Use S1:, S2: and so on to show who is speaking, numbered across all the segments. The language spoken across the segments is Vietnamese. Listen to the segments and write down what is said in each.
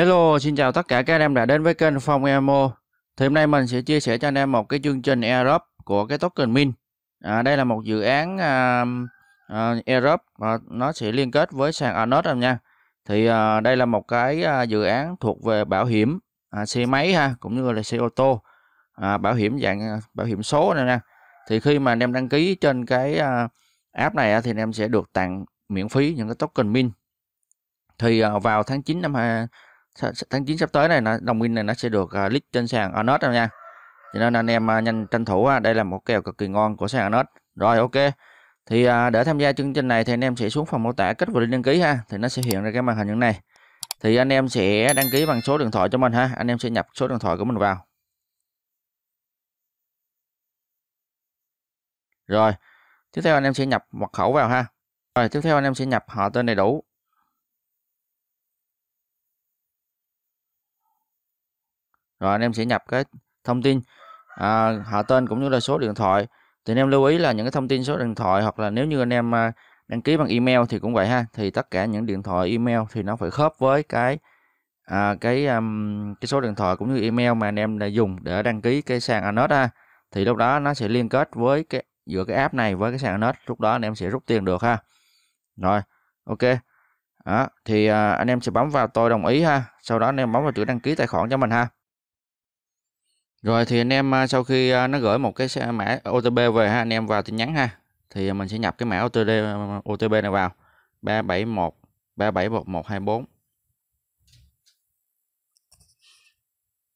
S1: Hello, xin chào tất cả các anh em đã đến với kênh Phong Emo. Thì hôm nay mình sẽ chia sẻ cho anh em một cái chương trình airdrop của cái token Min. À, đây là một dự án à, à, airdrop à, nó sẽ liên kết với sàn Anot em nha. Thì à, đây là một cái à, dự án thuộc về bảo hiểm à, xe máy ha, cũng như là xe ô tô. À, bảo hiểm dạng à, bảo hiểm số này nha. Thì khi mà anh em đăng ký trên cái à, app này thì anh em sẽ được tặng miễn phí những cái token Min. Thì à, vào tháng 9 năm 2020 tháng 9 sắp tới này nó, đồng minh này nó sẽ được uh, list trên sàn Anot đâu nha cho nên anh em uh, nhanh tranh thủ uh, đây là một kèo cực kỳ ngon của sàn Anot rồi ok thì uh, để tham gia chương trình này thì anh em sẽ xuống phần mô tả kết vào link đăng ký ha thì nó sẽ hiện ra cái màn hình như này thì anh em sẽ đăng ký bằng số điện thoại cho mình ha anh em sẽ nhập số điện thoại của mình vào rồi tiếp theo anh em sẽ nhập mật khẩu vào ha rồi tiếp theo anh em sẽ nhập họ tên đầy đủ rồi anh em sẽ nhập cái thông tin à, họ tên cũng như là số điện thoại thì anh em lưu ý là những cái thông tin số điện thoại hoặc là nếu như anh em à, đăng ký bằng email thì cũng vậy ha thì tất cả những điện thoại email thì nó phải khớp với cái à, cái um, cái số điện thoại cũng như email mà anh em đã dùng để đăng ký cái sàn Anos ha thì lúc đó nó sẽ liên kết với cái giữa cái app này với cái sàn Anos lúc đó anh em sẽ rút tiền được ha rồi ok đó, thì à, anh em sẽ bấm vào tôi đồng ý ha sau đó anh em bấm vào chữ đăng ký tài khoản cho mình ha rồi thì anh em à, sau khi à, nó gửi một cái mã OTP về ha anh em vào tin nhắn ha. Thì mình sẽ nhập cái mã OTP OTP này vào. 371 371124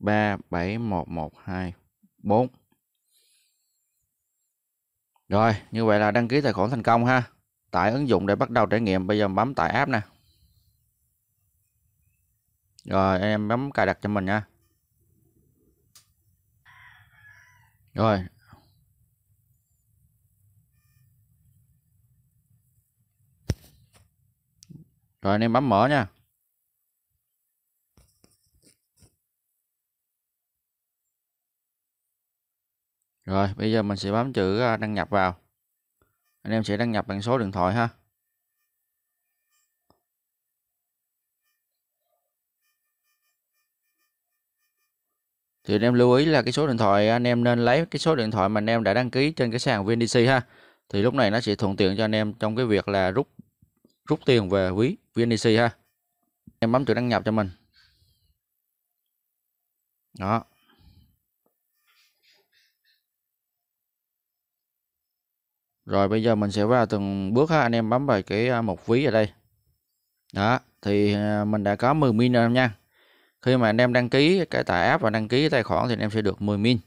S1: 371124 Rồi, như vậy là đăng ký tài khoản thành công ha. Tải ứng dụng để bắt đầu trải nghiệm. Bây giờ bấm tải app nè. Rồi em bấm cài đặt cho mình nha. Rồi. Rồi anh em bấm mở nha. Rồi bây giờ mình sẽ bấm chữ à, đăng nhập vào. Anh em sẽ đăng nhập bằng số điện thoại ha. thì anh em lưu ý là cái số điện thoại anh em nên lấy cái số điện thoại mà anh em đã đăng ký trên cái sàn VNDC ha thì lúc này nó sẽ thuận tiện cho anh em trong cái việc là rút rút tiền về ví VNDC ha em bấm chữ đăng nhập cho mình đó rồi bây giờ mình sẽ vào từng bước ha anh em bấm vào cái à, mục ví ở đây đó thì à, mình đã có 10 min rồi nha khi mà anh em đăng ký cái tải app và đăng ký tài khoản thì anh em sẽ được 10 min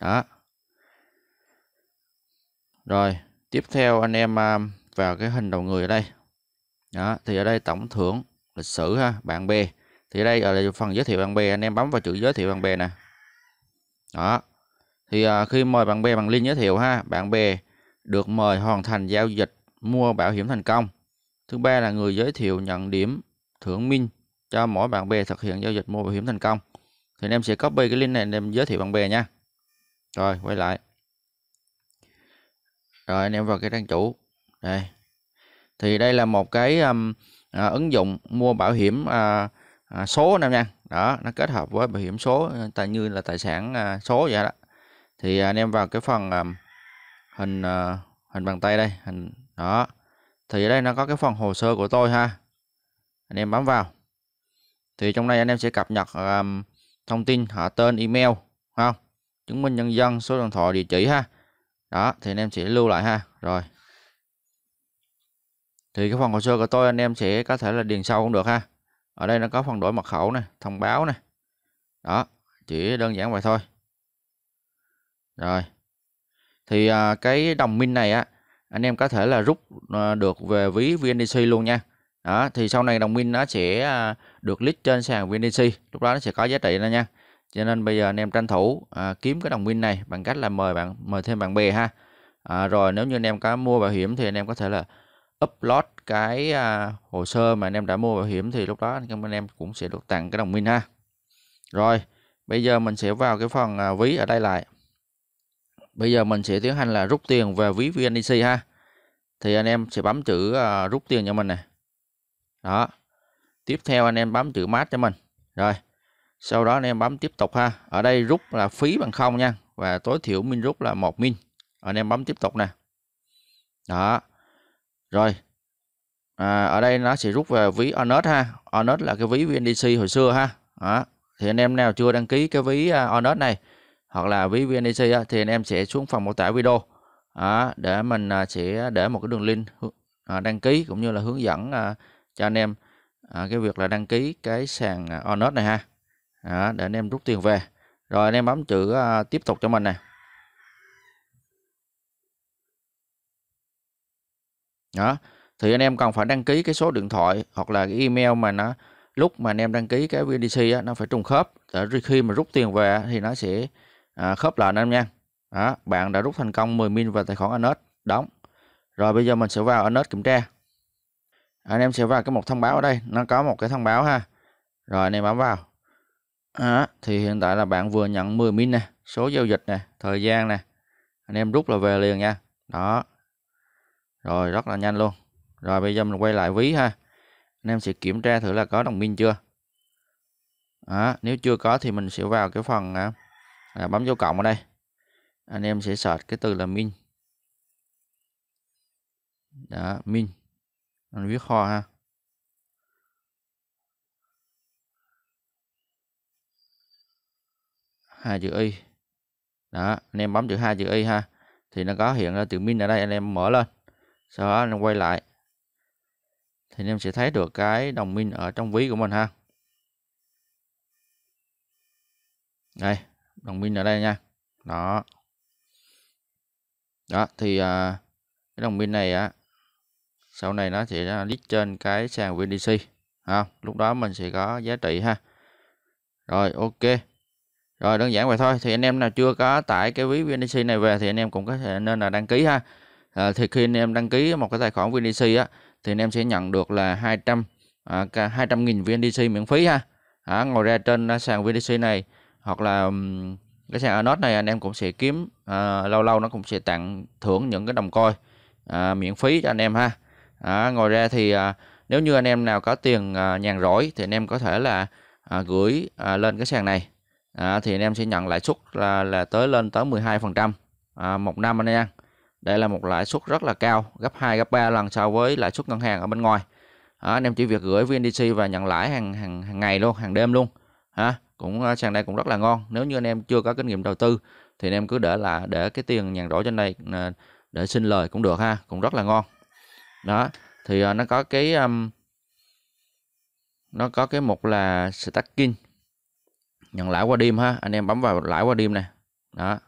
S1: đó rồi tiếp theo anh em à, vào cái hình đầu người ở đây đó thì ở đây tổng thưởng lịch sử ha bạn bè thì ở đây ở à, phần giới thiệu bạn bè anh em bấm vào chữ giới thiệu bạn bè nè đó thì à, khi mời bạn bè bằng link giới thiệu ha bạn bè được mời hoàn thành giao dịch mua bảo hiểm thành công thứ ba là người giới thiệu nhận điểm thưởng minh cho mỗi bạn bè thực hiện giao dịch mua bảo hiểm thành công thì anh em sẽ copy cái link này anh em giới thiệu bạn bè nha rồi quay lại rồi anh em vào cái trang chủ đây thì đây là một cái um, à, ứng dụng mua bảo hiểm à, à, số anh em nha đó nó kết hợp với bảo hiểm số tài như là tài sản à, số vậy đó thì anh em vào cái phần à, hình à, hình bàn tay đây hình đó thì ở đây nó có cái phần hồ sơ của tôi ha anh em bấm vào thì trong đây anh em sẽ cập nhật um, thông tin họ ờ, tên email không chứng minh nhân dân số điện thoại địa chỉ ha đó thì anh em sẽ lưu lại ha rồi thì cái phần hồ sơ của tôi anh em sẽ có thể là điền sau cũng được ha ở đây nó có phần đổi mật khẩu này thông báo này đó chỉ đơn giản vậy thôi rồi thì à, cái đồng minh này á anh em có thể là rút à, được về ví VNDC luôn nha đó thì sau này đồng minh nó sẽ à, được list trên sàn VNDC lúc đó nó sẽ có giá trị đó nha cho nên bây giờ anh em tranh thủ à, kiếm cái đồng minh này bằng cách là mời bạn mời thêm bạn bè ha à, rồi nếu như anh em có mua bảo hiểm thì anh em có thể là upload cái à, hồ sơ mà anh em đã mua bảo hiểm thì lúc đó anh em cũng sẽ được tặng cái đồng minh ha rồi bây giờ mình sẽ vào cái phần à, ví ở đây lại bây giờ mình sẽ tiến hành là rút tiền về ví VNDC ha thì anh em sẽ bấm chữ à, rút tiền cho mình này đó tiếp theo anh em bấm chữ mát cho mình rồi sau đó anh em bấm tiếp tục ha ở đây rút là phí bằng không nha và tối thiểu min rút là một min anh em bấm tiếp tục nè đó rồi à, ở đây nó sẽ rút về ví Onet ha Onet là cái ví VNDC hồi xưa ha đó. thì anh em nào chưa đăng ký cái ví à, Onet này hoặc là ví VNDC thì anh em sẽ xuống phần mô tả video đó, để mình à, sẽ để một cái đường link à, đăng ký cũng như là hướng dẫn cho anh em à, cái việc là đăng ký cái sàn à, Onet này ha đó, để anh em rút tiền về rồi anh em bấm chữ à, tiếp tục cho mình này đó thì anh em cần phải đăng ký cái số điện thoại hoặc là cái email mà nó lúc mà anh em đăng ký cái VDC á, nó phải trùng khớp để khi mà rút tiền về thì nó sẽ à, khớp lại anh em nha đó, bạn đã rút thành công 10 min vào tài khoản Anet đóng rồi bây giờ mình sẽ vào Anet kiểm tra anh em sẽ vào cái mục thông báo ở đây nó có một cái thông báo ha rồi anh em bấm vào à, thì hiện tại là bạn vừa nhận 10 min nè số giao dịch nè thời gian nè anh em rút là về liền nha đó rồi rất là nhanh luôn rồi bây giờ mình quay lại ví ha anh em sẽ kiểm tra thử là có đồng min chưa à, nếu chưa có thì mình sẽ vào cái phần à, à, bấm dấu cộng ở đây anh em sẽ search cái từ là min đó min mình viết kho ha hai chữ y đó anh em bấm chữ hai chữ y ha thì nó có hiện ra từ min ở đây anh em mở lên sau đó anh em quay lại thì anh em sẽ thấy được cái đồng min ở trong ví của mình ha đây đồng min ở đây nha đó đó thì à, cái đồng min này á à, sau này nó sẽ list trên cái sàn VDC ha lúc đó mình sẽ có giá trị ha rồi ok rồi đơn giản vậy thôi thì anh em nào chưa có tải cái ví VNDC này về thì anh em cũng có thể nên là đăng ký ha à, thì khi anh em đăng ký một cái tài khoản VNDC á thì anh em sẽ nhận được là 200 à, 200.000 VNDC miễn phí ha à, ngồi ra trên à, sàn VNDC này hoặc là cái sàn Anot này anh em cũng sẽ kiếm à, lâu lâu nó cũng sẽ tặng thưởng những cái đồng coi à, miễn phí cho anh em ha à, ngoài ra thì à, nếu như anh em nào có tiền à, nhàn rỗi thì anh em có thể là à, gửi à, lên cái sàn này à, thì anh em sẽ nhận lãi suất là, là tới lên tới 12 phần trăm à, một năm anh em đây là một lãi suất rất là cao gấp 2 gấp 3 lần so với lãi suất ngân hàng ở bên ngoài à, anh em chỉ việc gửi VNDC và nhận lãi hàng hàng, hàng ngày luôn hàng đêm luôn ha à, cũng sàn đây cũng rất là ngon nếu như anh em chưa có kinh nghiệm đầu tư thì anh em cứ để là để cái tiền nhàn rỗi trên đây à, để xin lời cũng được ha cũng rất là ngon đó thì uh, nó có cái um, nó có cái mục là stacking nhận lãi qua đêm ha anh em bấm vào lãi qua đêm này đó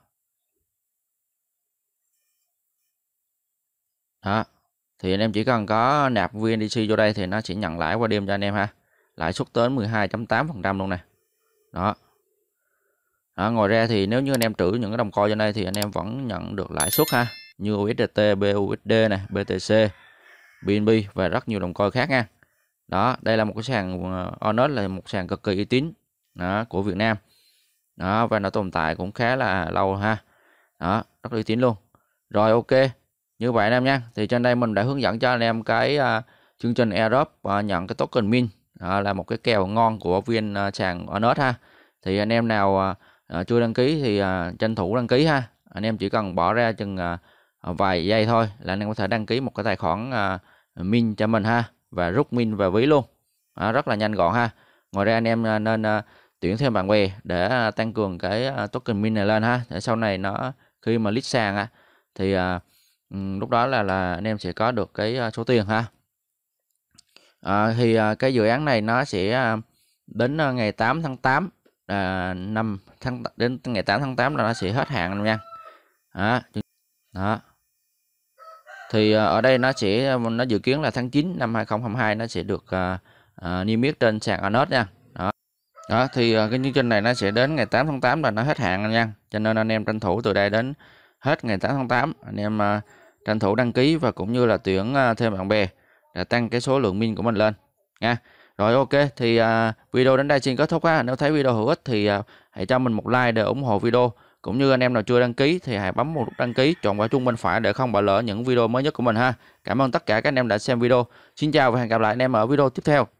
S1: đó thì anh em chỉ cần có nạp VNDC vô đây thì nó sẽ nhận lãi qua đêm cho anh em ha lãi suất tới 12.8% luôn nè đó đó, ngoài ra thì nếu như anh em trữ những cái đồng coi cho đây thì anh em vẫn nhận được lãi suất ha như USDT, BUSD này, BTC BNB và rất nhiều đồng coi khác nha đó đây là một cái sàn ờ, Onet là một sàn cực kỳ uy tín đó, của Việt Nam đó và nó tồn tại cũng khá là lâu ha đó rất uy tín luôn rồi ok như vậy anh em nha thì trên đây mình đã hướng dẫn cho anh em cái uh, chương trình Aerob uh, ờ, nhận cái token min uh, là một cái kèo ngon của viên uh, sàn Onet ha thì anh em nào uh, chưa đăng ký thì uh, tranh thủ đăng ký ha anh em chỉ cần bỏ ra chừng uh, Ờ, vài giây thôi là anh em có thể đăng ký một cái tài khoản à, min cho mình ha và rút min vào ví luôn à, rất là nhanh gọn ha ngoài ra anh em à, nên à, tuyển thêm bạn bè để à, tăng cường cái à, token min này lên ha để sau này nó khi mà list sàn á thì à, lúc đó là là anh em sẽ có được cái à, số tiền ha à, thì à, cái dự án này nó sẽ à, đến à, ngày 8 tháng 8 à, năm tháng đến ngày 8 tháng 8 là nó sẽ hết hạn nha đó, đó thì à, ở đây nó sẽ nó dự kiến là tháng 9 năm 2022 nó sẽ được uh, uh, niêm yết trên sàn Anos nha đó. đó thì uh, cái chương trình này nó sẽ đến ngày 8 tháng 8 là nó hết hạn nha cho nên anh em tranh thủ từ đây đến hết ngày 8 tháng 8 anh em uh, tranh thủ đăng ký và cũng như là tuyển uh, thêm bạn bè để tăng cái số lượng min của mình lên nha rồi ok thì uh, video đến đây xin kết thúc ha nếu thấy video hữu ích thì uh, hãy cho mình một like để ủng hộ video cũng như anh em nào chưa đăng ký thì hãy bấm một nút đăng ký, chọn quả chuông bên phải để không bỏ lỡ những video mới nhất của mình ha. Cảm ơn tất cả các anh em đã xem video. Xin chào và hẹn gặp lại anh em ở video tiếp theo.